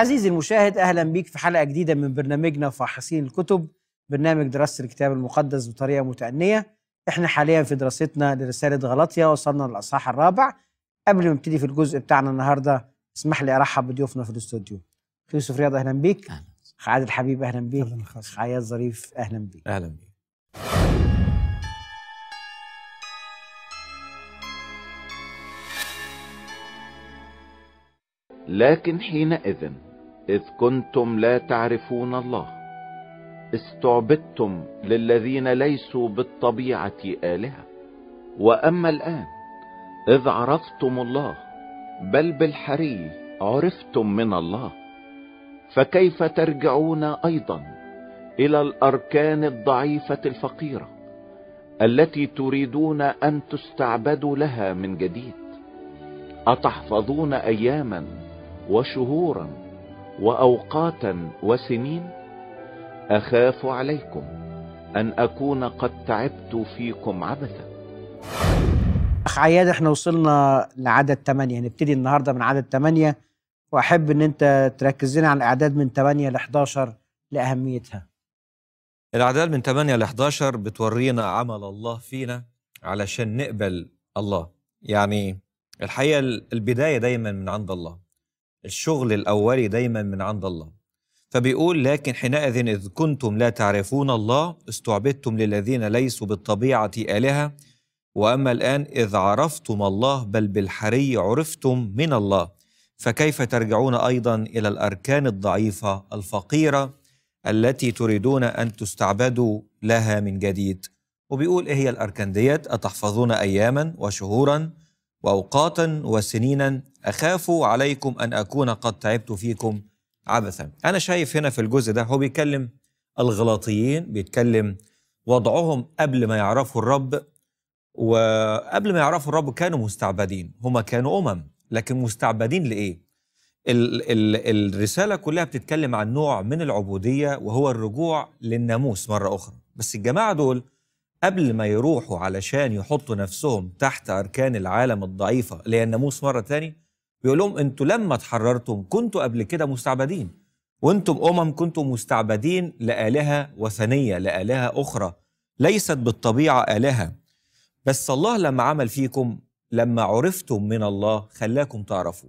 عزيزي المشاهد اهلا بيك في حلقه جديده من برنامجنا فاحصين الكتب برنامج دراسه الكتاب المقدس بطريقه متأنيه احنا حاليا في دراستنا لرساله غلطية وصلنا للاصحاح الرابع قبل ما نبتدي في الجزء بتاعنا النهارده اسمح لي ارحب بضيوفنا في الاستوديو يوسف رياض اهلا بيك اهلا عادل حبيب اهلا بيك اهلا عياد ظريف اهلا بيك اهلا بيك لكن حينئذ اذ كنتم لا تعرفون الله استعبدتم للذين ليسوا بالطبيعة آلهة واما الان اذ عرفتم الله بل بالحري عرفتم من الله فكيف ترجعون ايضا الى الاركان الضعيفة الفقيرة التي تريدون ان تستعبدوا لها من جديد اتحفظون اياما وشهورا واوقاتا وسنين اخاف عليكم ان اكون قد تعبت فيكم عبثا اخ عياد احنا وصلنا لعدد ثمانية نبتدي النهارده من عدد ثمانية واحب ان انت تركز لنا على الاعداد من 8 ل 11 لاهميتها الاعداد من 8 ل 11 بتورينا عمل الله فينا علشان نقبل الله يعني الحقيقه البدايه دايما من عند الله الشغل الأولي دايما من عند الله فبيقول لكن حينئذ إذ كنتم لا تعرفون الله استعبدتم للذين ليسوا بالطبيعة آلهة وأما الآن إذ عرفتم الله بل بالحري عرفتم من الله فكيف ترجعون أيضا إلى الأركان الضعيفة الفقيرة التي تريدون أن تستعبدوا لها من جديد وبيقول إيه هي الأركان ديت أتحفظون أياما وشهورا واوقاتا وسنينا اخاف عليكم ان اكون قد تعبت فيكم عبثا. انا شايف هنا في الجزء ده هو بيتكلم الغلاطيين بيتكلم وضعهم قبل ما يعرفوا الرب وقبل ما يعرفوا الرب كانوا مستعبدين هم كانوا امم لكن مستعبدين لايه ال ال الرساله كلها بتتكلم عن نوع من العبوديه وهو الرجوع للناموس مره اخرى بس الجماعه دول قبل ما يروحوا علشان يحطوا نفسهم تحت أركان العالم الضعيفة اللي هي الناموس مرة تاني بيقول لهم أنتوا لما اتحررتم كنتوا قبل كده مستعبدين وأنتم أمم كنتم مستعبدين لآلهة وثنية لآلهة أخرى ليست بالطبيعة آلهة بس الله لما عمل فيكم لما عرفتم من الله خلاكم تعرفوا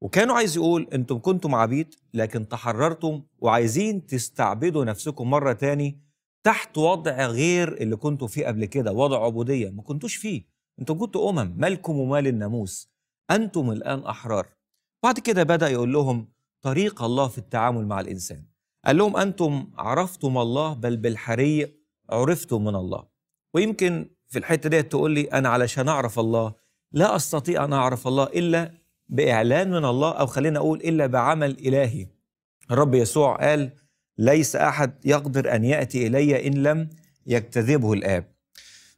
وكانوا عايز يقول انتم كنتم عبيد لكن تحررتم وعايزين تستعبدوا نفسكم مرة تاني تحت وضع غير اللي كنتوا فيه قبل كده وضع عبودية ما كنتوش فيه انتوا كنتوا أمم مالكم ومال الناموس أنتم الآن أحرار بعد كده بدأ يقول لهم طريق الله في التعامل مع الإنسان قال لهم أنتم عرفتم الله بل بالحري عرفتم من الله ويمكن في الحتة دي تقول لي أنا علشان أعرف الله لا أستطيع أن أعرف الله إلا بإعلان من الله أو خلينا أقول إلا بعمل إلهي الرب يسوع قال ليس احد يقدر ان ياتي الي ان لم يجتذبه الاب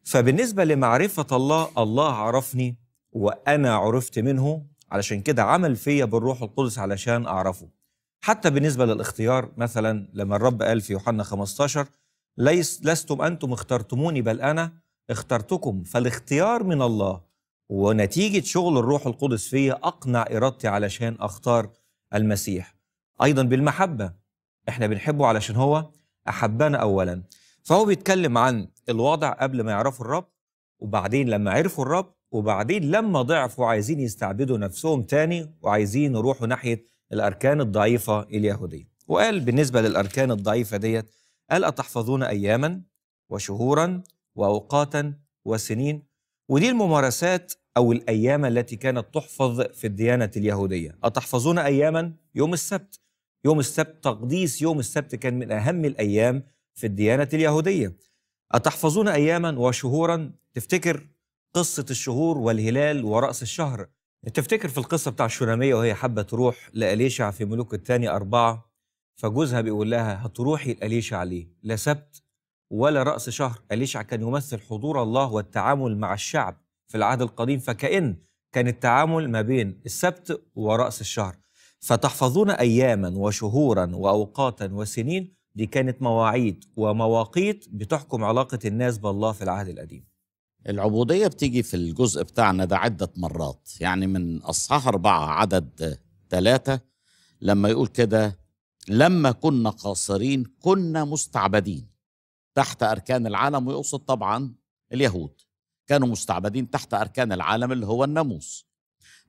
فبالنسبه لمعرفه الله الله عرفني وانا عرفت منه علشان كده عمل فيا بالروح القدس علشان اعرفه حتى بالنسبه للاختيار مثلا لما الرب قال في يوحنا 15 ليس لستم انتم اخترتموني بل انا اخترتكم فالاختيار من الله ونتيجه شغل الروح القدس فيا اقنع ارادتي علشان اختار المسيح ايضا بالمحبه احنا بنحبه علشان هو احبنا اولا فهو بيتكلم عن الوضع قبل ما يعرفوا الرب وبعدين لما عرفوا الرب وبعدين لما ضعفوا عايزين يستعبدوا نفسهم تاني وعايزين يروحوا ناحيه الاركان الضعيفه اليهوديه وقال بالنسبه للاركان الضعيفه ديت قال اتحفظون اياما وشهورا واوقاتا وسنين ودي الممارسات او الايام التي كانت تحفظ في الديانه اليهوديه اتحفظون اياما يوم السبت يوم السبت تقديس يوم السبت كان من أهم الأيام في الديانة اليهودية أتحفظون أياما وشهورا تفتكر قصة الشهور والهلال ورأس الشهر تفتكر في القصة بتاع الشونامية وهي حابة تروح لأليشع في ملوك الثاني أربعة فجوزها بيقول لها هتروحي لأليشع ليه لا سبت ولا رأس شهر أليشع كان يمثل حضور الله والتعامل مع الشعب في العهد القديم فكأن كان التعامل ما بين السبت ورأس الشهر فتحفظون أياما وشهورا وأوقاتا وسنين دي كانت مواعيد ومواقيت بتحكم علاقة الناس بالله في العهد القديم العبودية بتيجي في الجزء بتاعنا ده عدة مرات يعني من أصحاح أربعة عدد ثلاثة لما يقول كده لما كنا قاصرين كنا مستعبدين تحت أركان العالم ويقصد طبعا اليهود كانوا مستعبدين تحت أركان العالم اللي هو الناموس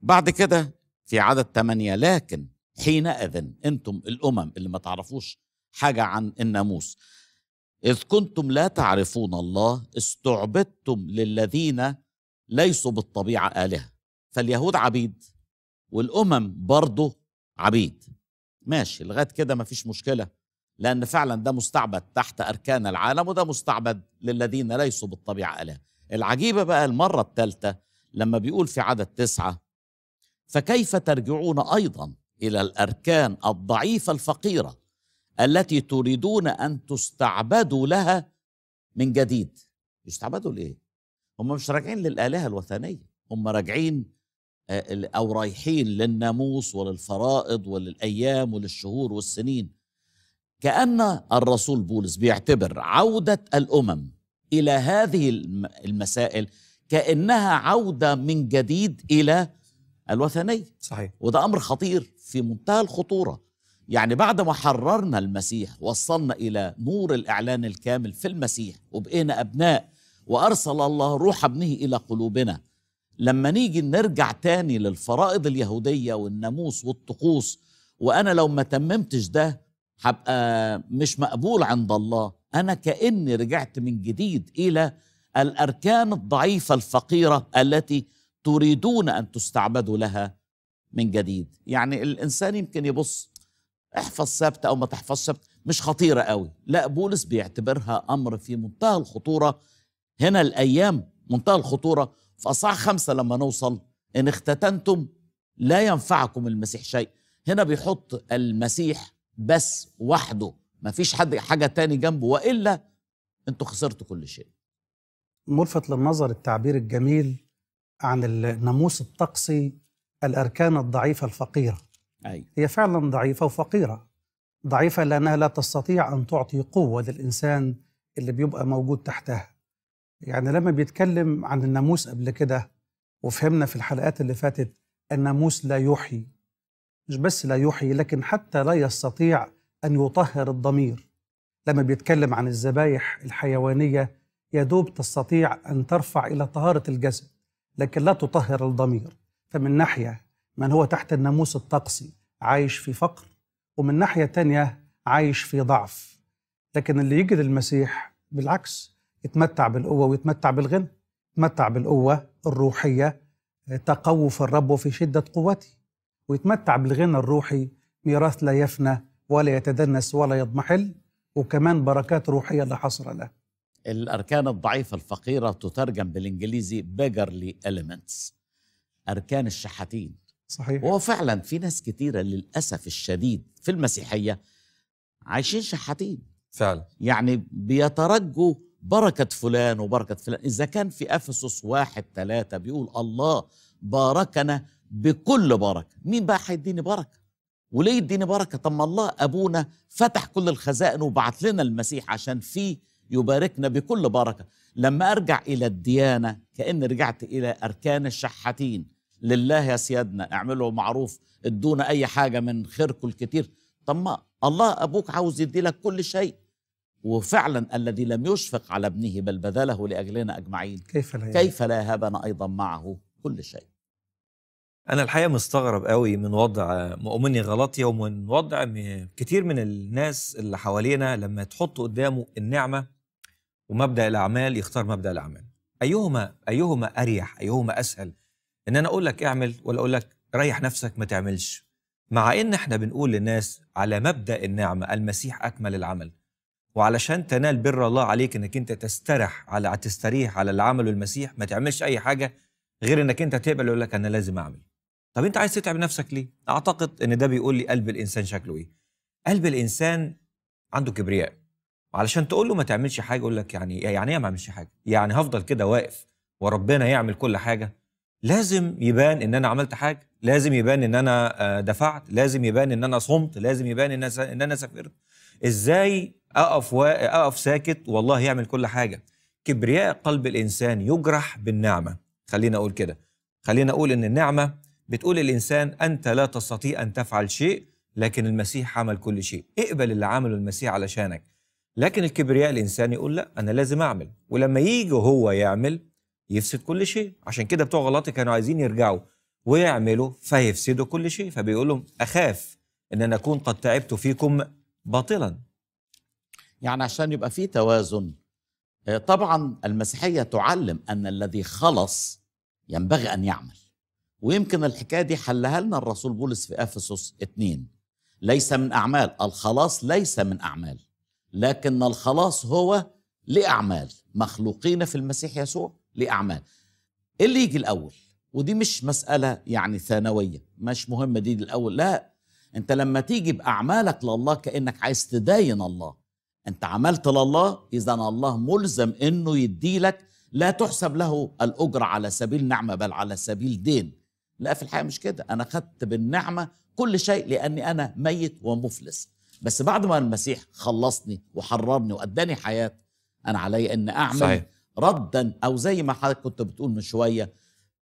بعد كده في عدد ثمانية لكن حينئذ أنتم الأمم اللي ما تعرفوش حاجة عن الناموس إذ كنتم لا تعرفون الله استعبدتم للذين ليسوا بالطبيعة آلهة فاليهود عبيد والأمم برضه عبيد ماشي لغاية كده ما فيش مشكلة لأن فعلا ده مستعبد تحت أركان العالم وده مستعبد للذين ليسوا بالطبيعة آلهة العجيبة بقى المرة الثالثة لما بيقول في عدد تسعة فكيف ترجعون ايضا الى الاركان الضعيفه الفقيره التي تريدون ان تستعبدوا لها من جديد يستعبدوا ليه هم مش راجعين للالهه الوثنيه هم راجعين آه، او رايحين للناموس وللفرائض وللايام وللشهور والسنين كان الرسول بولس بيعتبر عوده الامم الى هذه المسائل كانها عوده من جديد الى الوثنية صحيح وده أمر خطير في منتهى الخطورة يعني بعد ما حررنا المسيح وصلنا إلى نور الإعلان الكامل في المسيح وبقينا أبناء وأرسل الله روح ابنه إلى قلوبنا لما نيجي نرجع تاني للفرائض اليهودية والناموس والطقوس وأنا لو ما تممتش ده هبقى مش مقبول عند الله أنا كأني رجعت من جديد إلى الأركان الضعيفة الفقيرة التي تريدون ان تستعبدوا لها من جديد يعني الانسان يمكن يبص احفظ سبت او ما تحفظش سبت مش خطيره قوي لا بولس بيعتبرها امر في منتهى الخطوره هنا الايام منتهى الخطوره في اصحاح خمسه لما نوصل ان اختتنتم لا ينفعكم المسيح شيء هنا بيحط المسيح بس وحده ما فيش حد حاجه تاني جنبه والا انتوا خسرتوا كل شيء ملفت للنظر التعبير الجميل عن الناموس الطقسي الأركان الضعيفة الفقيرة أي. هي فعلا ضعيفة وفقيرة ضعيفة لأنها لا تستطيع أن تعطي قوة للإنسان اللي بيبقى موجود تحتها يعني لما بيتكلم عن الناموس قبل كده وفهمنا في الحلقات اللي فاتت الناموس لا يحيي مش بس لا يحيي لكن حتى لا يستطيع أن يطهر الضمير لما بيتكلم عن الذبايح الحيوانية يدوب تستطيع أن ترفع إلى طهارة الجسد لكن لا تطهر الضمير فمن ناحية من هو تحت الناموس الطقسي عايش في فقر ومن ناحية تانية عايش في ضعف لكن اللي يجي للمسيح بالعكس يتمتع بالقوة ويتمتع بالغنى يتمتع بالقوة الروحية تقوف الرب في شدة قوته ويتمتع بالغنى الروحي ميراث لا يفنى ولا يتدنس ولا يضمحل وكمان بركات روحية لا حصر له الأركان الضعيفة الفقيرة تترجم بالإنجليزي beggarly elements أركان الشحاتين صحيح وهو فعلا في ناس كتيرة للأسف الشديد في المسيحية عايشين شحاتين فعلا يعني بيترجوا بركة فلان وبركة فلان إذا كان في أفسس واحد ثلاثة بيقول الله باركنا بكل بركة مين بقى هيديني بركة وليه يديني بركة طب ما الله أبونا فتح كل الخزائن وبعت لنا المسيح عشان فيه يباركنا بكل بركه لما ارجع الى الديانه كان رجعت الى اركان الشحاتين لله يا سيادنا اعملوا معروف ادونا اي حاجه من خيركم الكتير طب ما الله ابوك عاوز يدي لك كل شيء وفعلا الذي لم يشفق على ابنه بل بذله لاجلنا اجمعين كيف لا كيف لا يهبنا ايضا معه كل شيء انا الحقيقه مستغرب قوي من وضع مؤمني غلطي ومن وضع كتير من الناس اللي حوالينا لما تحط قدامه النعمه ومبدا الاعمال يختار مبدا الاعمال ايهما ايهما اريح ايهما اسهل ان انا اقول لك اعمل ولا اقول لك ريح نفسك ما تعملش مع ان احنا بنقول للناس على مبدا النعمه المسيح اكمل العمل وعلشان تنال بر الله عليك انك انت تسترح على تستريح على اللي عمله المسيح ما تعملش اي حاجه غير انك انت تقبل يقول لك انا لازم اعمل طب انت عايز تتعب نفسك ليه اعتقد ان ده بيقول لي قلب الانسان شكله ايه قلب الانسان عنده كبرياء علشان تقول له ما تعملش حاجه يقول لك يعني إيه، يعني ايه ما اعملش حاجه يعني هفضل كده واقف وربنا يعمل كل حاجه لازم يبان ان انا عملت حاجه لازم يبان ان انا آه، دفعت لازم يبان ان انا صمت لازم يبان ان ان انا سافرت ازاي اقف و... اقف ساكت والله يعمل كل حاجه كبرياء قلب الانسان يجرح بالنعمه خلينا اقول كده خلينا اقول ان النعمه بتقول للانسان انت لا تستطيع ان تفعل شيء لكن المسيح عمل كل شيء اقبل اللي عمله المسيح علشانك لكن الكبرياء الانسان يقول لا انا لازم اعمل ولما يجي هو يعمل يفسد كل شيء عشان كده بتوع غلاطي كانوا عايزين يرجعوا ويعملوا فيفسدوا كل شيء فبيقول لهم اخاف ان انا اكون قد تعبت فيكم باطلا يعني عشان يبقى في توازن آه، طبعا المسيحيه تعلم ان الذي خلص ينبغي ان يعمل ويمكن الحكايه دي حلها لنا الرسول بولس في افسس 2 ليس من اعمال الخلاص ليس من اعمال لكن الخلاص هو لأعمال مخلوقين في المسيح يسوع لأعمال اللي يجي الأول ودي مش مسألة يعني ثانوية مش مهمة دي الأول لا أنت لما تيجي بأعمالك لله كأنك عايز تداين الله أنت عملت لله إذا الله ملزم أنه يديلك لا تحسب له الأجرة على سبيل نعمة بل على سبيل دين لا في الحقيقة مش كده أنا خدت بالنعمة كل شيء لأني أنا ميت ومفلس بس بعد ما المسيح خلصني وحررني واداني حياه انا علي ان اعمل صحيح. ردا او زي ما حضرتك كنت بتقول من شويه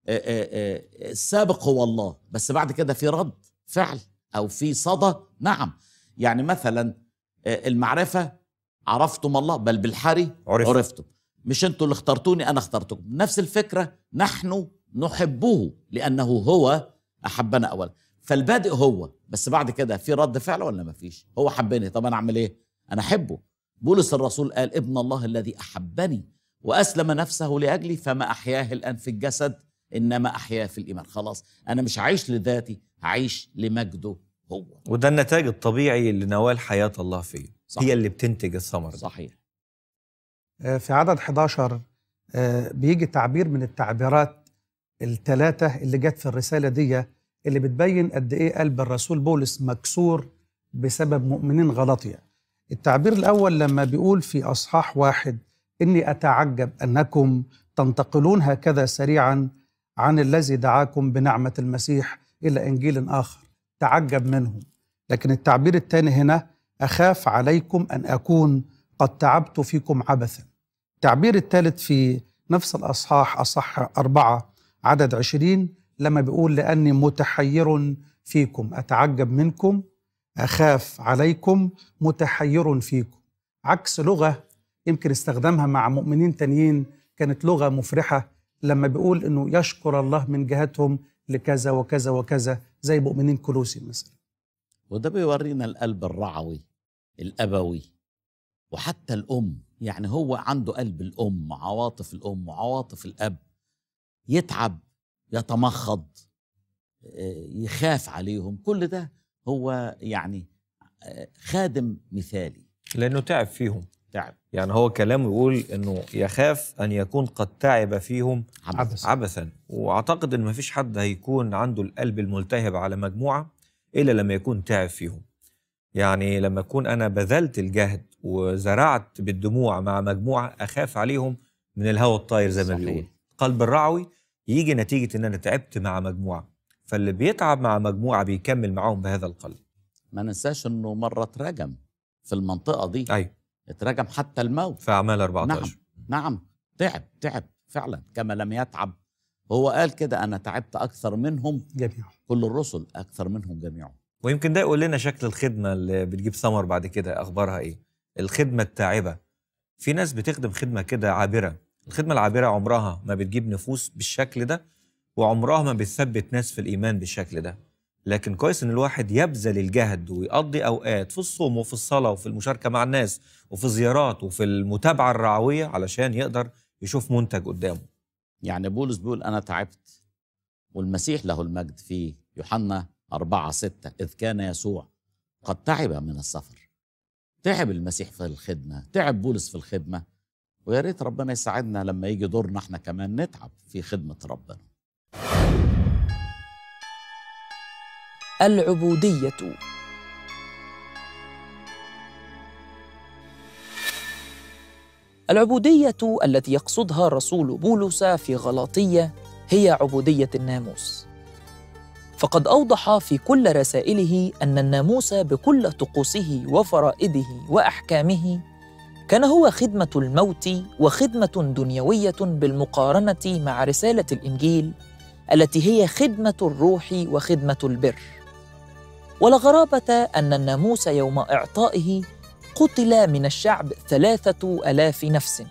السابق آه، آه، آه، هو الله بس بعد كده في رد فعل او في صدى نعم يعني مثلا المعرفه عرفتم الله بل بالحري عرفت. عرفتم مش انتوا اللي اخترتوني انا اخترتكم نفس الفكره نحن نحبه لانه هو احبنا اولا فالبادئ هو بس بعد كده في رد فعل ولا ما فيش هو حبني طب انا اعمل ايه انا احبه بولس الرسول قال ابن الله الذي احبني واسلم نفسه لاجلي فما احياه الان في الجسد انما احياه في الايمان خلاص انا مش عايش لذاتي عايش لمجده هو وده النتاج الطبيعي لنوال حياه الله فيه صحيح. هي اللي بتنتج الثمر صحيح آه، في عدد 11 آه، بيجي تعبير من التعبيرات الثلاثه اللي جت في الرساله ديه اللي بتبين قد ايه قلب الرسول بولس مكسور بسبب مؤمنين غلطية يعني. التعبير الأول لما بيقول في أصحاح واحد إني أتعجب أنكم تنتقلون هكذا سريعا عن الذي دعاكم بنعمة المسيح إلى إنجيل آخر تعجب منهم لكن التعبير الثاني هنا أخاف عليكم أن أكون قد تعبت فيكم عبثا التعبير الثالث في نفس الأصحاح أصح أربعة عدد عشرين لما بيقول لأني متحير فيكم أتعجب منكم أخاف عليكم متحير فيكم عكس لغة يمكن استخدامها مع مؤمنين تانيين كانت لغة مفرحة لما بيقول أنه يشكر الله من جهتهم لكذا وكذا وكذا زي مؤمنين كلوسي مثلا وده بيورينا القلب الرعوي الأبوي وحتى الأم يعني هو عنده قلب الأم عواطف الأم وعواطف الأب يتعب يتمخض آه، يخاف عليهم كل ده هو يعني آه، خادم مثالي لانه تعب فيهم تعب يعني هو كلامه يقول انه يخاف ان يكون قد تعب فيهم عبثا عبثا واعتقد ان ما فيش حد هيكون عنده القلب الملتهب على مجموعه الا لما يكون تعب فيهم يعني لما اكون انا بذلت الجهد وزرعت بالدموع مع مجموعه اخاف عليهم من الهوى الطاير زي ما بيقول قلب الرعوي يجي نتيجه ان انا تعبت مع مجموعه فاللي بيتعب مع مجموعه بيكمل معاهم بهذا القلب ما ننساش انه مره اترجم في المنطقه دي ايوه اترجم حتى الموت في اعمال 14 نعم نعم تعب تعب فعلا كما لم يتعب هو قال كده انا تعبت اكثر منهم جميعا كل الرسل اكثر منهم جميعا ويمكن ده يقول لنا شكل الخدمه اللي بتجيب ثمر بعد كده اخبارها ايه الخدمه التاعبه في ناس بتخدم خدمه كده عابره الخدمة العابرة عمرها ما بتجيب نفوس بالشكل ده وعمرها ما بتثبت ناس في الإيمان بالشكل ده لكن كويس إن الواحد يبذل الجهد ويقضي أوقات في الصوم وفي الصلاة وفي المشاركة مع الناس وفي زيارات وفي المتابعة الرعوية علشان يقدر يشوف منتج قدامه يعني بولس بيقول أنا تعبت والمسيح له المجد في يوحنا أربعة ستة إذ كان يسوع قد تعب من السفر تعب المسيح في الخدمة تعب بولس في الخدمة ويا ريت ربنا يساعدنا لما يجي دورنا احنا كمان نتعب في خدمه ربنا. العبوديه العبوديه التي يقصدها رسول بولس في غلاطيه هي عبوديه الناموس فقد اوضح في كل رسائله ان الناموس بكل طقوسه وفرائده واحكامه كان هو خدمة الموت وخدمة دنيوية بالمقارنة مع رسالة الإنجيل التي هي خدمة الروح وخدمة البر. ولا غرابة أن الناموس يوم إعطائه قتل من الشعب ثلاثة ألاف نفس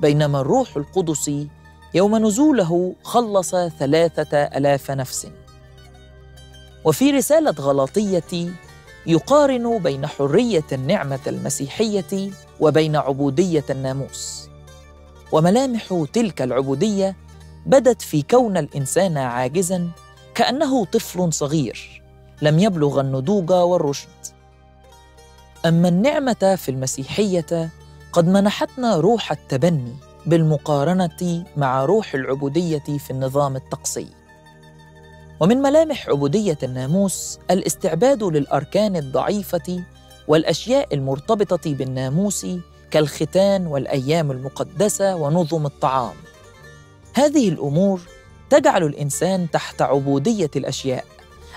بينما الروح القدس يوم نزوله خلص ثلاثة ألاف نفس وفي رسالة غلاطية يقارن بين حريه النعمه المسيحيه وبين عبوديه الناموس وملامح تلك العبوديه بدت في كون الانسان عاجزا كانه طفل صغير لم يبلغ النضوج والرشد اما النعمه في المسيحيه قد منحتنا روح التبني بالمقارنه مع روح العبوديه في النظام الطقسي ومن ملامح عبودية الناموس الاستعباد للأركان الضعيفة والأشياء المرتبطة بالناموس كالختان والأيام المقدسة ونظم الطعام. هذه الأمور تجعل الإنسان تحت عبودية الأشياء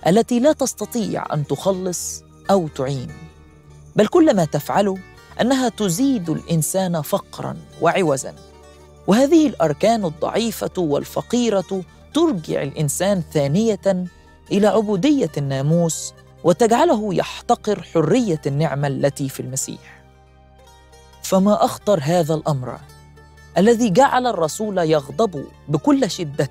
التي لا تستطيع أن تخلص أو تعين. بل كل ما تفعله أنها تزيد الإنسان فقرا وعوزا. وهذه الأركان الضعيفة والفقيرة ترجع الانسان ثانيه الى عبوديه الناموس وتجعله يحتقر حريه النعمه التي في المسيح فما اخطر هذا الامر الذي جعل الرسول يغضب بكل شده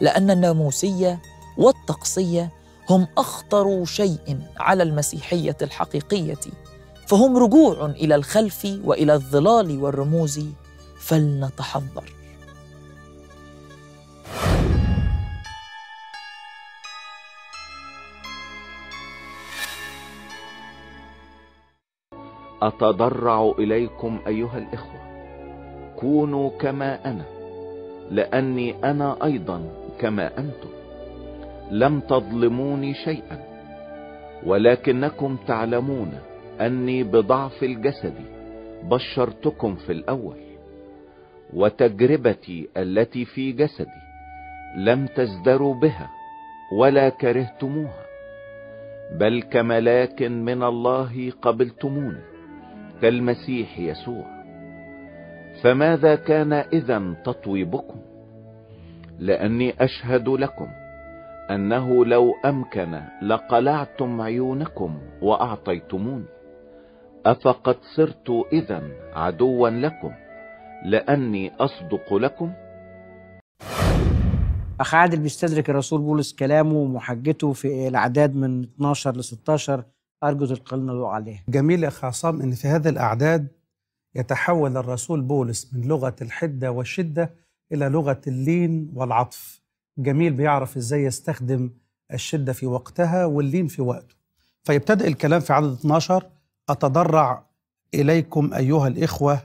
لان الناموسيه والتقصيه هم اخطر شيء على المسيحيه الحقيقيه فهم رجوع الى الخلف والى الظلال والرموز فلنتحضر اتضرع اليكم ايها الاخوة كونوا كما انا لاني انا ايضا كما انتم لم تظلموني شيئا ولكنكم تعلمون اني بضعف الجسد بشرتكم في الاول وتجربتي التي في جسدي لم تزدروا بها ولا كرهتموها بل كملاك من الله قبلتموني كالمسيح يسوع فماذا كان اذا تطوي بكم لاني اشهد لكم انه لو امكن لقلعتم عيونكم واعطيتموني افقد صرت اذا عدوا لكم لاني اصدق لكم اخ عادل بيستدرك الرسول بولس كلامه ومحجته في الاعداد من 12 ل 16 أرجو تلقلنا عليه جميل يا خاصام عصام أن في هذه الأعداد يتحول الرسول بولس من لغة الحدة والشدة إلى لغة اللين والعطف جميل بيعرف إزاي يستخدم الشدة في وقتها واللين في وقته فيبتدأ الكلام في عدد 12 أتضرع إليكم أيها الإخوة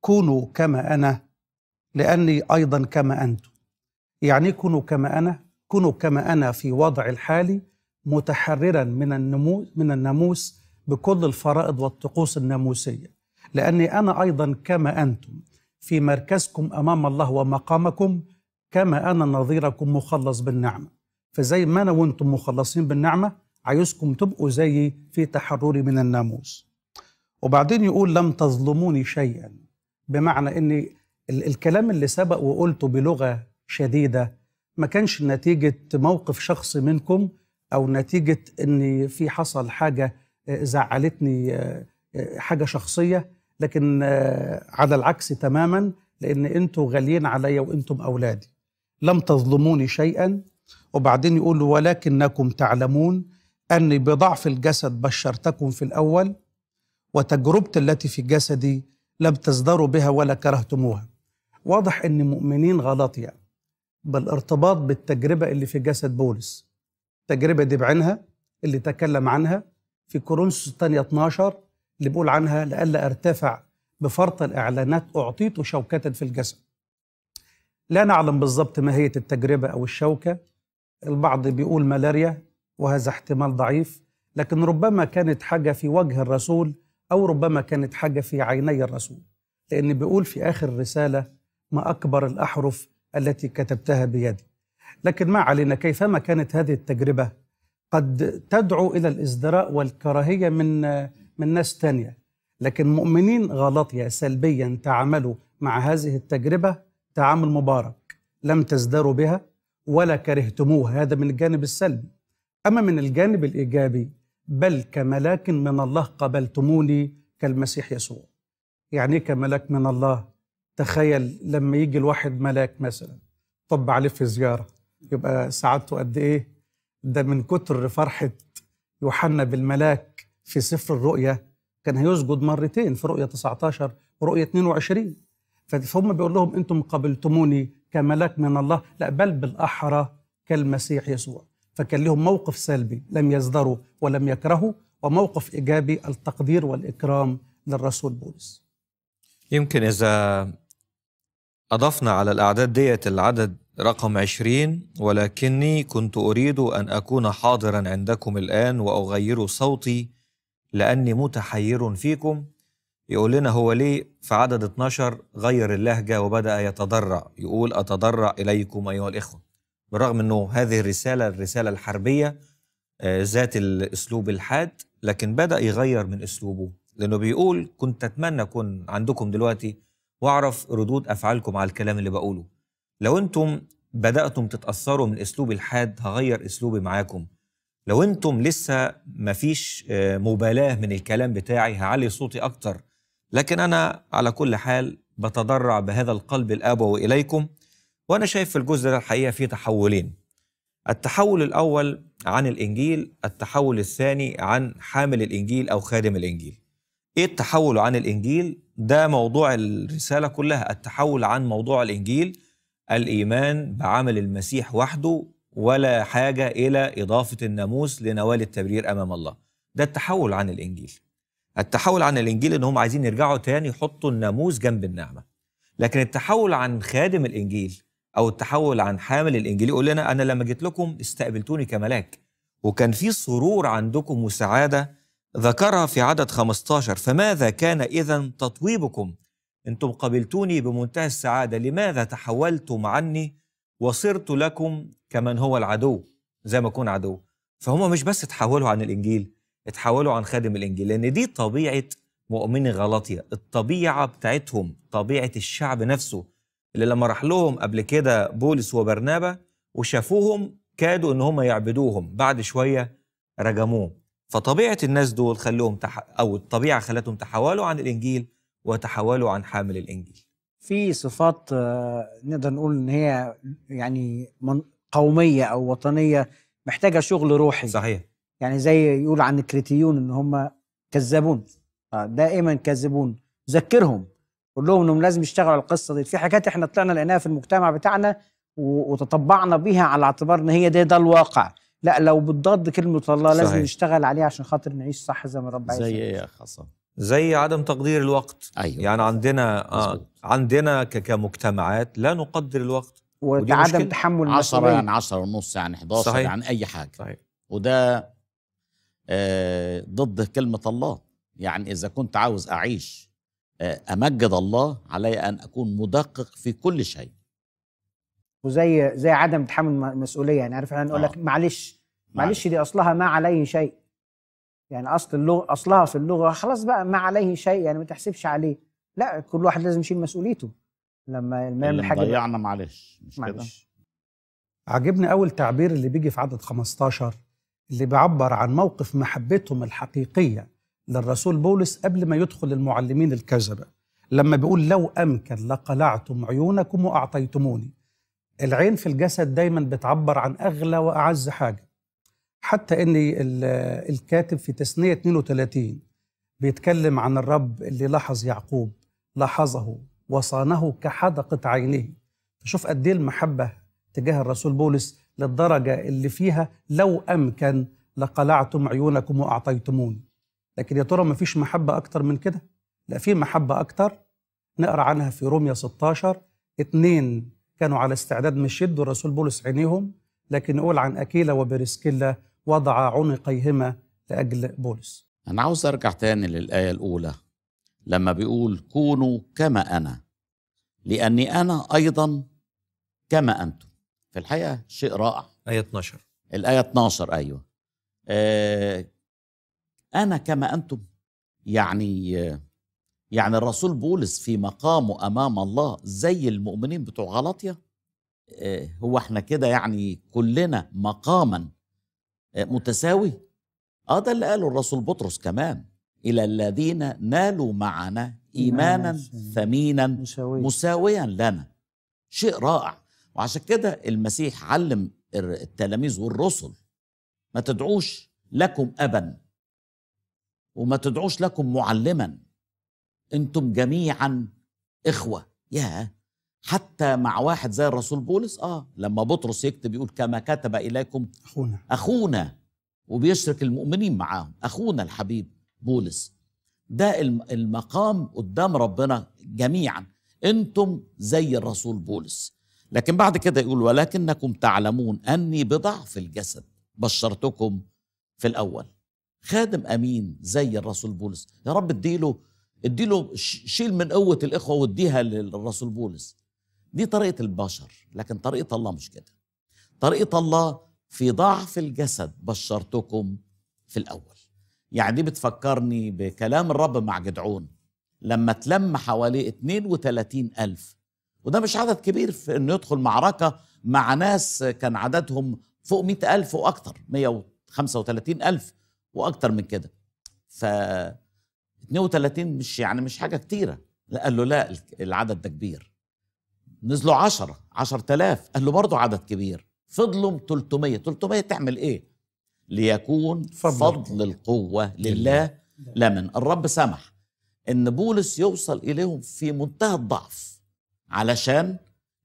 كونوا كما أنا لأني أيضا كما أنتم يعني كونوا كما أنا كونوا كما أنا في وضع الحالي متحررا من النمو من الناموس بكل الفرائض والطقوس الناموسيه لاني انا ايضا كما انتم في مركزكم امام الله ومقامكم كما انا نظيركم مخلص بالنعمه فزي ما انا وانتم مخلصين بالنعمه عايزكم تبقوا زيي في تحرري من الناموس وبعدين يقول لم تظلموني شيئا بمعنى ان الكلام اللي سبق وقلته بلغه شديده ما كانش نتيجه موقف شخصي منكم او نتيجه ان في حصل حاجه آه، زعلتني آه، آه، حاجه شخصيه لكن على العكس تماما لان انتوا غاليين عليا وانتم اولادي لم تظلموني شيئا وبعدين يقول ولكنكم تعلمون اني بضعف الجسد بشرتكم في الاول وتجربتي التي في جسدي لم تزدروا بها ولا كرهتموها واضح ان مؤمنين غلط يعني بالارتباط بالتجربه اللي في جسد بولس التجربة دي بعينها اللي تكلم عنها في كورنثوس الثانية 12 اللي بيقول عنها لألا ارتفع بفرط الإعلانات أعطيت شوكة في الجسد لا نعلم بالضبط ماهية التجربة أو الشوكة البعض بيقول ملاريا وهذا احتمال ضعيف لكن ربما كانت حاجة في وجه الرسول أو ربما كانت حاجة في عيني الرسول لأن بيقول في آخر رسالة ما أكبر الأحرف التي كتبتها بيدي لكن ما علينا كيفما كانت هذه التجربة قد تدعو إلى الإزدراء والكراهية من من ناس تانية لكن مؤمنين غلطيا سلبيا تعاملوا مع هذه التجربة تعامل مبارك لم تزدروا بها ولا كرهتموها هذا من الجانب السلبي أما من الجانب الإيجابي بل كملاك من الله قبلتموني كالمسيح يسوع يعني ايه كملاك من الله تخيل لما يجي الواحد ملاك مثلا طب عليه في زيارة يبقى سعادته قد ايه ده من كتر فرحه يوحنا بالملاك في سفر الرؤيا كان هيسجد مرتين في رؤيا 19 ورؤيا 22 فهم بيقول لهم انتم قبلتموني كملاك من الله لا بل بالاحرى كالمسيح يسوع فكان لهم موقف سلبي لم يزدروا ولم يكرهوا وموقف ايجابي التقدير والاكرام للرسول بولس يمكن اذا اضفنا على الاعداد ديت العدد رقم عشرين ولكني كنت أريد أن أكون حاضرا عندكم الآن وأغير صوتي لأني متحير فيكم يقول لنا هو ليه في عدد 12 غير اللهجة وبدأ يتضرع يقول أتضرع إليكم أيها الإخوة بالرغم أنه هذه الرسالة الرسالة الحربية آه، ذات الأسلوب الحاد لكن بدأ يغير من أسلوبه لأنه بيقول كنت أتمنى أكون عندكم دلوقتي وأعرف ردود أفعالكم على الكلام اللي بقوله لو انتم بداتم تتاثروا من اسلوبي الحاد هغير اسلوبي معاكم لو انتم لسه مفيش آه، مبالاه من الكلام بتاعي هعلي صوتي اكتر لكن انا على كل حال بتضرع بهذا القلب الابوي اليكم وانا شايف في الجزء ده الحقيقه في تحولين التحول الاول عن الانجيل التحول الثاني عن حامل الانجيل او خادم الانجيل ايه التحول عن الانجيل ده موضوع الرساله كلها التحول عن موضوع الانجيل الايمان بعمل المسيح وحده ولا حاجه الى اضافه الناموس لنوال التبرير امام الله ده التحول عن الانجيل التحول عن الانجيل ان هم عايزين يرجعوا تاني يحطوا الناموس جنب النعمه لكن التحول عن خادم الانجيل او التحول عن حامل الانجيل يقول لنا انا لما جيت لكم استقبلتوني كملاك وكان في سرور عندكم وسعاده ذكرها في عدد 15 فماذا كان اذا تطويبكم انتم قبلتوني بمنتهى السعاده لماذا تحولتم عني وصرت لكم كمن هو العدو زي ما اكون عدو فهم مش بس اتحولوا عن الانجيل اتحولوا عن خادم الانجيل لان دي طبيعه مؤمني غلطية الطبيعة بتاعتهم طبيعة الشعب نفسه اللي لما راح لهم قبل كده بولس وبرنابا وشافوهم كادوا ان هم يعبدوهم بعد شوية رجموه فطبيعة الناس دول خلوهم تح... او الطبيعة خلتهم تحولوا عن الانجيل وتحولوا عن حامل الانجيل في صفات آه، نقدر نقول ان هي يعني قوميه او وطنيه محتاجه شغل روحي صحيح يعني زي يقول عن الكريتيون ان هم كذابون دائما كذبون ذكرهم قول لهم انهم لازم يشتغلوا على القصه دي في حاجات احنا طلعنا لقيناها في المجتمع بتاعنا وتطبعنا بيها على اعتبار ان هي ده ده الواقع لا لو بتضاد كلمه الله لازم نشتغل عليها عشان خاطر نعيش صح زي ما ربنا عايز زي ايه يا خصم زي عدم تقدير الوقت أيوة. يعني عندنا آه عندنا كمجتمعات لا نقدر الوقت وعدم تحمل 10 عن 10 ونص عن يعني 11 صحيح. عن يعني اي حاجه صحيح. وده آه ضد كلمه الله يعني اذا كنت عاوز اعيش آه امجد الله علي ان اكون مدقق في كل شيء وزي زي عدم تحمل مسؤوليه يعني عارف احنا نقول آه. لك معلش معلش دي اصلها ما علي شيء يعني اصل اللغه اصلها في اللغه خلاص بقى ما عليه شيء يعني ما تحسبش عليه لا كل واحد لازم يشيل مسؤوليته لما ما يعمل حاجه ضيعنا معلش مش معلش كده عجبني اول تعبير اللي بيجي في عدد 15 اللي بيعبر عن موقف محبتهم الحقيقيه للرسول بولس قبل ما يدخل المعلمين الكذبه لما بيقول لو امكن لقلعتم عيونكم واعطيتموني العين في الجسد دايما بتعبر عن اغلى واعز حاجه حتى ان الكاتب في تثنية 32 بيتكلم عن الرب اللي لاحظ يعقوب لاحظه وصانه كحدقة عينه فشوف قد ايه المحبة تجاه الرسول بولس للدرجة اللي فيها لو أمكن لقلعتم عيونكم وأعطيتموني لكن يا ترى ما فيش محبة أكتر من كده لا في محبة أكتر نقرأ عنها في روميا 16 اثنين كانوا على استعداد مش يدوا الرسول بولس عينيهم لكن نقول عن أكيلا وبرسكيلا وضع عنقيهما لأجل بولس أنا عاوز أرجع تاني للآية الأولى لما بيقول كونوا كما أنا لأني أنا أيضا كما أنتم في الحقيقة شيء رائع آية 12 الآية 12 أيوة آه أنا كما أنتم يعني يعني الرسول بولس في مقامه أمام الله زي المؤمنين بتوع غلطية آه، هو احنا كده يعني كلنا مقاما متساوي اه ده اللي قاله الرسول بطرس كمان الى الذين نالوا معنا ايمانا ثمينا مساويا, مساويا لنا شيء رائع وعشان كده المسيح علم التلاميذ والرسل ما تدعوش لكم ابا وما تدعوش لكم معلما انتم جميعا اخوه ياه حتى مع واحد زي الرسول بولس اه لما بطرس يكتب يقول كما كتب اليكم اخونا اخونا وبيشرك المؤمنين معاهم اخونا الحبيب بولس ده المقام قدام ربنا جميعا انتم زي الرسول بولس لكن بعد كده يقول ولكنكم تعلمون اني بضعف الجسد بشرتكم في الاول خادم امين زي الرسول بولس يا رب اديله اديله شيل من قوه الاخوه واديها للرسول بولس دي طريقة البشر لكن طريقة الله مش كده طريقة الله في ضعف الجسد بشرتكم في الأول يعني دي بتفكرني بكلام الرب مع جدعون لما تلم حواليه 32 ألف وده مش عدد كبير في انه يدخل معركة مع ناس كان عددهم فوق 100 ألف وأكتر 135 ألف وأكتر من كده ف 32 مش يعني مش حاجة كتيرة لا قال له لا العدد ده كبير نزلوا 10 10000 قال له برضه عدد كبير فضلوا 300 300 تعمل ايه ليكون فضل, فضل القوة لله لمن الرب سمح ان بولس يوصل اليهم في منتهى الضعف علشان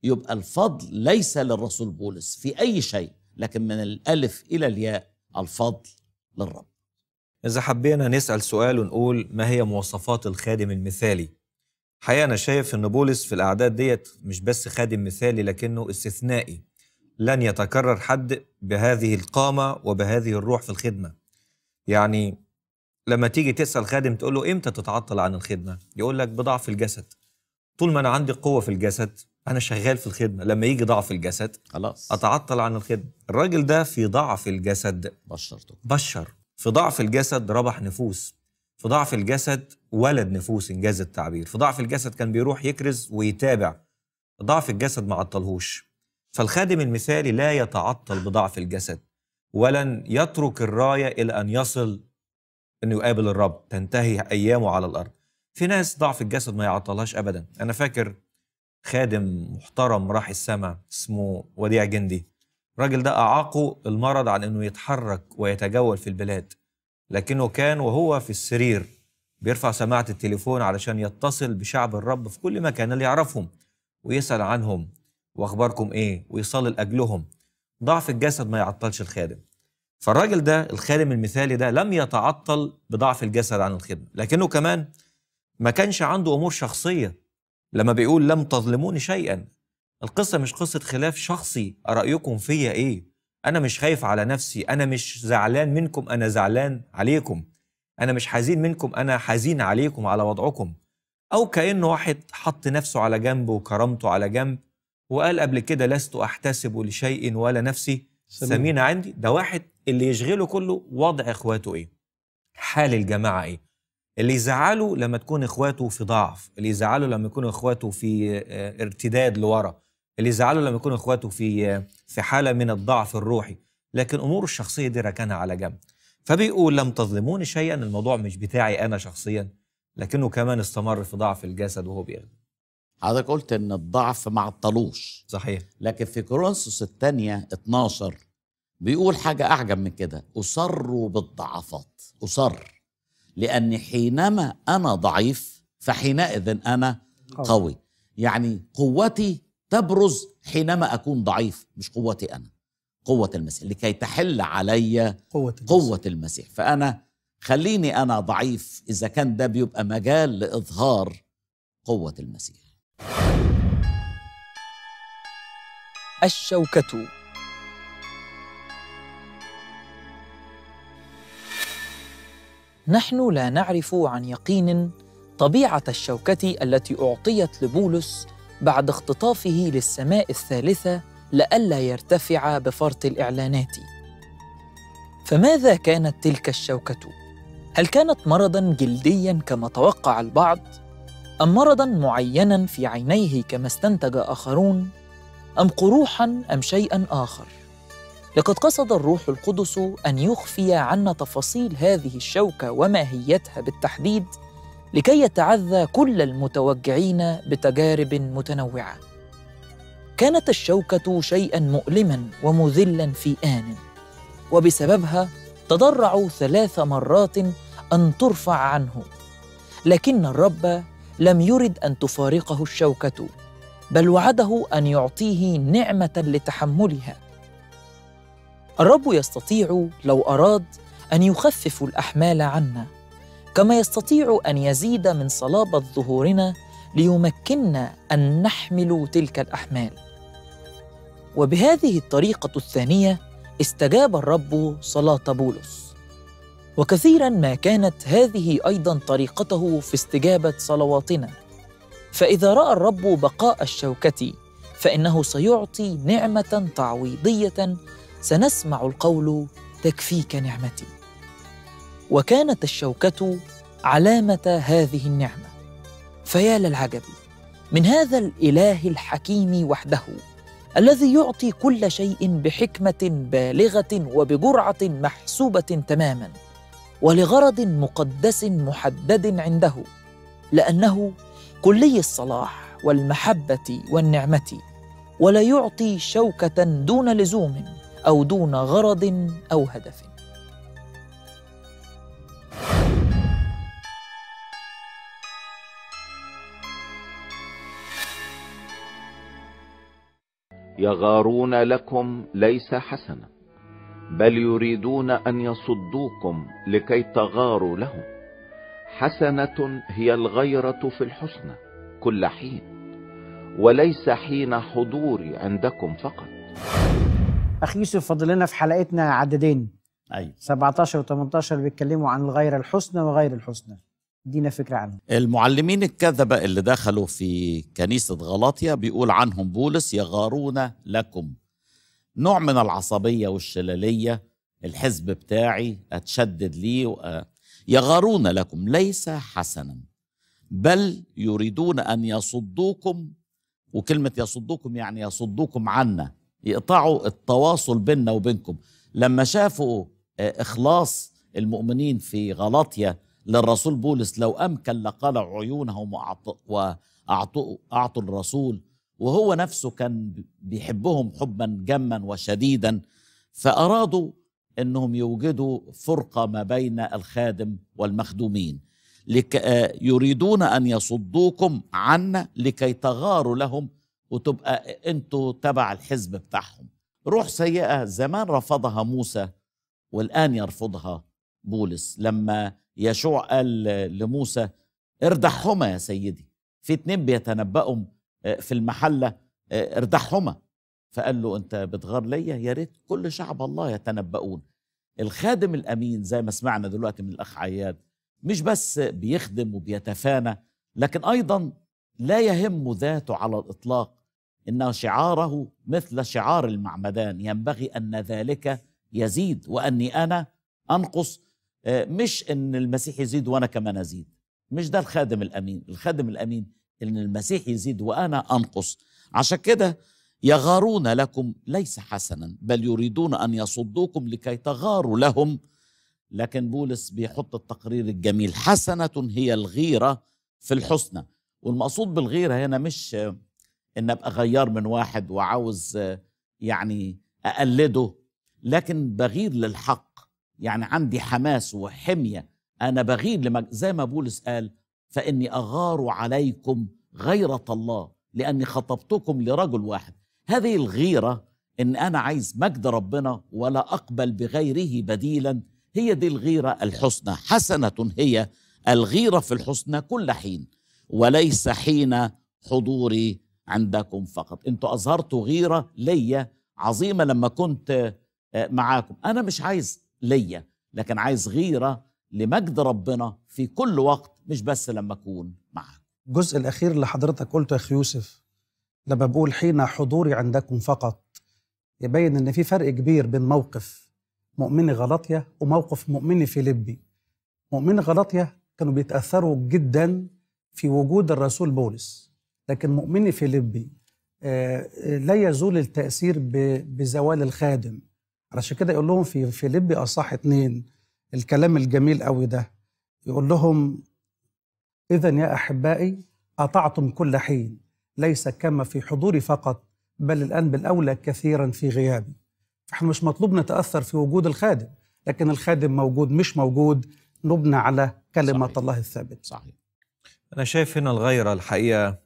يبقى الفضل ليس للرسول بولس في اي شيء لكن من الالف الى الياء الفضل للرب اذا حبينا نسال سؤال ونقول ما هي مواصفات الخادم المثالي حقيقة أنا شايف إن بولس في الأعداد ديت مش بس خادم مثالي لكنه استثنائي لن يتكرر حد بهذه القامة وبهذه الروح في الخدمة يعني لما تيجي تسأل خادم تقول له إمتى تتعطل عن الخدمة يقول لك بضعف الجسد طول ما أنا عندي قوة في الجسد أنا شغال في الخدمة لما يجي ضعف الجسد خلاص أتعطل عن الخدمة الراجل ده في ضعف الجسد بشرته بشر في ضعف الجسد ربح نفوس في ضعف الجسد ولد نفوس إنجاز التعبير في ضعف الجسد كان بيروح يكرز ويتابع ضعف الجسد ما عطلهوش فالخادم المثالي لا يتعطل بضعف الجسد ولن يترك الراية إلى أن يصل أنه يقابل الرب تنتهي أيامه على الأرض في ناس ضعف الجسد ما يعطلهاش أبدا أنا فاكر خادم محترم راح السماء اسمه وديع جندي الراجل ده أعاقه المرض عن أنه يتحرك ويتجول في البلاد لكنه كان وهو في السرير بيرفع سماعة التليفون علشان يتصل بشعب الرب في كل مكان اللي يعرفهم ويسأل عنهم واخباركم ايه ويصلي لاجلهم ضعف الجسد ما يعطلش الخادم فالراجل ده الخادم المثالي ده لم يتعطل بضعف الجسد عن الخدمه لكنه كمان ما كانش عنده امور شخصيه لما بيقول لم تظلموني شيئا القصه مش قصه خلاف شخصي أرأيكم فيا ايه انا مش خايف على نفسي انا مش زعلان منكم انا زعلان عليكم انا مش حزين منكم انا حزين عليكم على وضعكم او كانه واحد حط نفسه على جنب وكرامته على جنب وقال قبل كده لست احتسب لشيء ولا نفسي سمينة عندي ده واحد اللي يشغله كله وضع اخواته ايه حال الجماعه ايه اللي يزعله لما تكون اخواته في ضعف اللي يزعله لما يكون اخواته في آه، ارتداد لورا اللي يزعله لما يكون اخواته في في حاله من الضعف الروحي لكن اموره الشخصيه دي ركنها على جنب فبيقول لم تظلموني شيئا الموضوع مش بتاعي انا شخصيا لكنه كمان استمر في ضعف الجسد وهو بيغلب حضرتك قلت ان الضعف ما عطلوش صحيح لكن في كورنثوس الثانيه 12 بيقول حاجه اعجب من كده اصروا بالضعفات اصر لان حينما انا ضعيف فحينئذ انا قوي يعني قوتي تبرز حينما أكون ضعيف مش قوتي أنا قوة المسيح لكي تحل علي قوة المسيح, قوة المسيح. فأنا خليني أنا ضعيف إذا كان ده بيبقى مجال لإظهار قوة المسيح الشوكة نحن لا نعرف عن يقين طبيعة الشوكة التي أعطيت لبولس بعد اختطافه للسماء الثالثة لئلا يرتفع بفرط الإعلانات فماذا كانت تلك الشوكة؟ هل كانت مرضا جلديا كما توقع البعض؟ أم مرضا معينا في عينيه كما استنتج آخرون؟ أم قروحا أم شيئا آخر؟ لقد قصد الروح القدس أن يخفي عنا تفاصيل هذه الشوكة وماهيتها بالتحديد لكي يتعذى كل المتوجعين بتجارب متنوعه كانت الشوكه شيئا مؤلما ومذلا في ان وبسببها تضرعوا ثلاث مرات ان ترفع عنه لكن الرب لم يرد ان تفارقه الشوكه بل وعده ان يعطيه نعمه لتحملها الرب يستطيع لو اراد ان يخفف الاحمال عنا كما يستطيع ان يزيد من صلابه ظهورنا ليمكننا ان نحمل تلك الاحمال وبهذه الطريقه الثانيه استجاب الرب صلاه بولس وكثيرا ما كانت هذه ايضا طريقته في استجابه صلواتنا فاذا راى الرب بقاء الشوكه فانه سيعطي نعمه تعويضيه سنسمع القول تكفيك نعمتي وكانت الشوكة علامة هذه النعمة فيا للعجب من هذا الإله الحكيم وحده الذي يعطي كل شيء بحكمة بالغة وبجرعة محسوبة تماما ولغرض مقدس محدد عنده لأنه كلي الصلاح والمحبة والنعمة ولا يعطي شوكة دون لزوم أو دون غرض أو هدف يغارون لكم ليس حسنا بل يريدون ان يصدوكم لكي تغاروا لهم حسنة هي الغيرة في الحسنى كل حين وليس حين حضوري عندكم فقط اخ يوسف فاضل لنا في حلقتنا عددين ايوه 17 و18 بيتكلموا عن الغيرة الحسنى وغير الحسنى دينا فكرة عنهم المعلمين الكذبة اللي دخلوا في كنيسة غلاطيا بيقول عنهم بولس يغارون لكم نوع من العصبية والشلالية الحزب بتاعي أتشدد ليه يغارون لكم ليس حسنا بل يريدون أن يصدوكم وكلمة يصدوكم يعني يصدوكم عنا يقطعوا التواصل بيننا وبينكم لما شافوا آه، إخلاص المؤمنين في غلاطيا للرسول بولس لو أمكن لقلعوا عيونهم وأعطوا أعطوا الرسول وهو نفسه كان بيحبهم حبا جما وشديدا فأرادوا أنهم يوجدوا فرقة ما بين الخادم والمخدومين لك آه، يريدون أن يصدوكم عنا لكي تغاروا لهم وتبقى أنتوا تبع الحزب بتاعهم روح سيئة زمان رفضها موسى والآن يرفضها بولس لما يشوع قال لموسى اردحهما يا سيدي في اتنين بيتنبأوا آه، في المحلة آه، اردحهما فقال له انت بتغار ليا يا ريت كل شعب الله يتنبؤون الخادم الامين زي ما سمعنا دلوقتي من الاخ عياد مش بس بيخدم وبيتفانى لكن ايضا لا يهم ذاته على الاطلاق ان شعاره مثل شعار المعمدان ينبغي ان ذلك يزيد واني انا انقص آه، مش ان المسيح يزيد وانا كمان ازيد مش ده الخادم الامين الخادم الامين ان المسيح يزيد وانا انقص عشان كده يغارون لكم ليس حسنا بل يريدون ان يصدوكم لكي تغاروا لهم لكن بولس بيحط التقرير الجميل حسنه هي الغيره في الحسنى والمقصود بالغيره هنا مش ان ابقى غيار من واحد وعاوز آه، يعني اقلده لكن بغير للحق يعني عندي حماس وحمية أنا بغير لمج... زي ما بولس قال فإني أغار عليكم غيرة الله لأني خطبتكم لرجل واحد هذه الغيرة إن أنا عايز مجد ربنا ولا أقبل بغيره بديلا هي دي الغيرة الحسنى حسنة هي الغيرة في الحسنى كل حين وليس حين حضوري عندكم فقط انتوا أظهرتوا غيرة ليا عظيمة لما كنت آه، معاكم أنا مش عايز ليا لكن عايز غيرة لمجد ربنا في كل وقت مش بس لما أكون معاه الجزء الأخير اللي حضرتك قلته يا أخي يوسف لما بقول حين حضوري عندكم فقط يبين إن في فرق كبير بين موقف مؤمني غلطية وموقف مؤمني فيليبي مؤمني غلطية كانوا بيتأثروا جدا في وجود الرسول بولس لكن مؤمني فيليبي آه، آه، لا يزول التأثير بزوال الخادم علشان كده يقول لهم في فيليب اصح اثنين الكلام الجميل قوي ده يقول لهم اذا يا احبائي اطعتم كل حين ليس كما في حضوري فقط بل الان بالاولى كثيرا في غيابي فاحنا مش مطلوب نتاثر في وجود الخادم لكن الخادم موجود مش موجود نبنى على كلمه صحيح. الله الثابت صحيح انا شايف هنا الغيره الحقيقه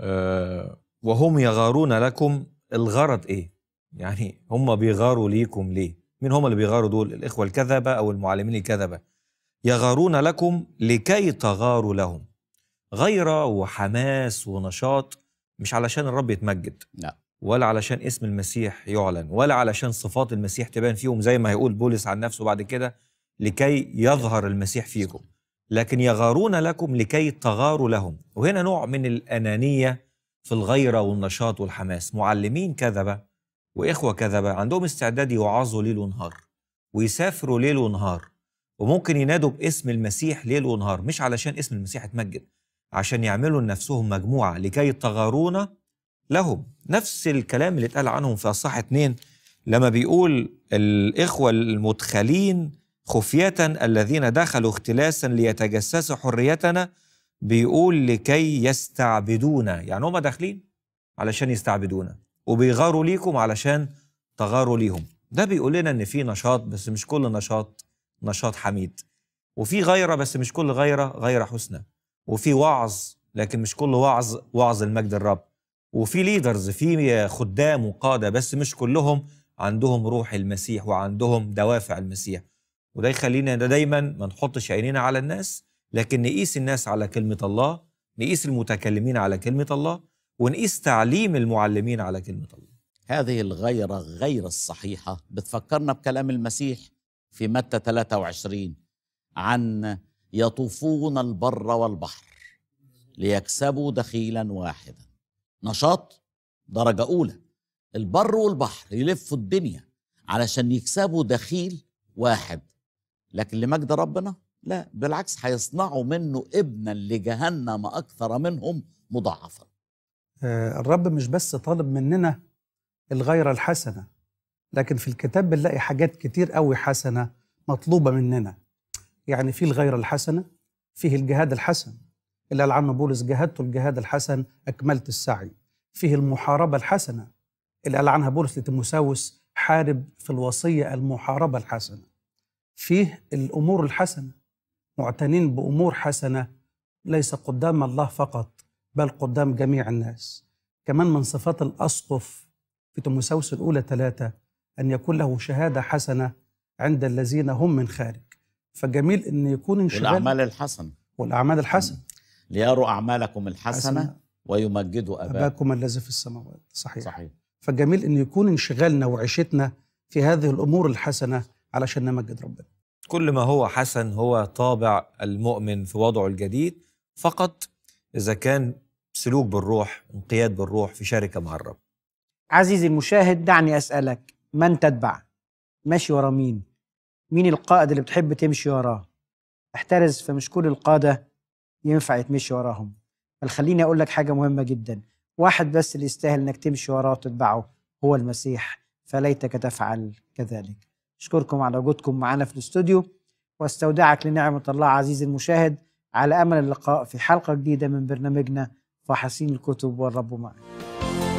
أه وهم يغارون لكم الغرض ايه يعني هم بيغاروا ليكم ليه مين هم اللي بيغاروا دول الإخوة الكذبة أو المعلمين الكذبة يغارون لكم لكي تغاروا لهم غيرة وحماس ونشاط مش علشان الرب يتمجد لا ولا علشان اسم المسيح يعلن ولا علشان صفات المسيح تبان فيهم زي ما هيقول بولس عن نفسه بعد كده لكي يظهر المسيح فيكم لكن يغارون لكم لكي تغاروا لهم وهنا نوع من الأنانية في الغيرة والنشاط والحماس معلمين كذبة وإخوة كذبة عندهم استعداد يوعظوا ليل ونهار ويسافروا ليل ونهار وممكن ينادوا باسم المسيح ليل ونهار مش علشان اسم المسيح اتمجد عشان يعملوا لنفسهم مجموعة لكي يتغارون لهم نفس الكلام اللي اتقال عنهم في أصحاح اتنين لما بيقول الإخوة المدخلين خفية الذين دخلوا اختلاسا ليتجسسوا حريتنا بيقول لكي يستعبدونا يعني هم داخلين علشان يستعبدونا وبيغاروا ليكم علشان تغاروا ليهم ده بيقول لنا ان في نشاط بس مش كل نشاط نشاط حميد وفي غيره بس مش كل غيره غيره حسنى وفي وعظ لكن مش كل وعظ وعظ المجد الرب وفي ليدرز في خدام وقاده بس مش كلهم عندهم روح المسيح وعندهم دوافع المسيح وده يخلينا ده دايما ما نحطش عينينا على الناس لكن نقيس الناس على كلمه الله نقيس المتكلمين على كلمه الله ونقيس تعليم المعلمين على كلمة الله هذه الغيرة غير الصحيحة بتفكرنا بكلام المسيح في متى 23 عن يطوفون البر والبحر ليكسبوا دخيلا واحدا نشاط درجة أولى البر والبحر يلفوا الدنيا علشان يكسبوا دخيل واحد لكن لمجد ربنا لا بالعكس هيصنعوا منه ابنا لجهنم أكثر منهم مضاعفا آه، الرب مش بس طالب مننا الغيرة الحسنة لكن في الكتاب بنلاقي حاجات كتير قوي حسنة مطلوبة مننا يعني في الغيرة الحسنة فيه الجهاد الحسن اللي قال عنه بولس جهدت الجهاد الحسن أكملت السعي فيه المحاربة الحسنة اللي قال عنها بولس لتيموساوس حارب في الوصية المحاربة الحسنة فيه الأمور الحسنة معتنين بأمور حسنة ليس قدام الله فقط بل قدام جميع الناس كمان من صفات الأسقف في تموساوس الأولى ثلاثة أن يكون له شهادة حسنة عند الذين هم من خارج فجميل أن يكون انشغال والأعمال الحسنة والأعمال الحسنة ليروا أعمالكم الحسنة ويمجدوا أباكم, أباكم الذي في السماوات صحيح صحيح فجميل أن يكون انشغالنا وعيشتنا في هذه الأمور الحسنة علشان نمجد ربنا كل ما هو حسن هو طابع المؤمن في وضعه الجديد فقط إذا كان سلوك بالروح انقياد بالروح في شركة مع الرب عزيزي المشاهد دعني أسألك من تتبع ماشي ورا مين مين القائد اللي بتحب تمشي وراه احترز فمش كل القادة ينفع يتمشي وراهم بل خليني أقول لك حاجة مهمة جدا واحد بس اللي يستاهل إنك تمشي وراه وتتبعه هو المسيح فليتك تفعل كذلك أشكركم على وجودكم معنا في الاستوديو واستودعك لنعمة الله عزيزي المشاهد على امل اللقاء في حلقه جديده من برنامجنا فاحصين الكتب والرب معك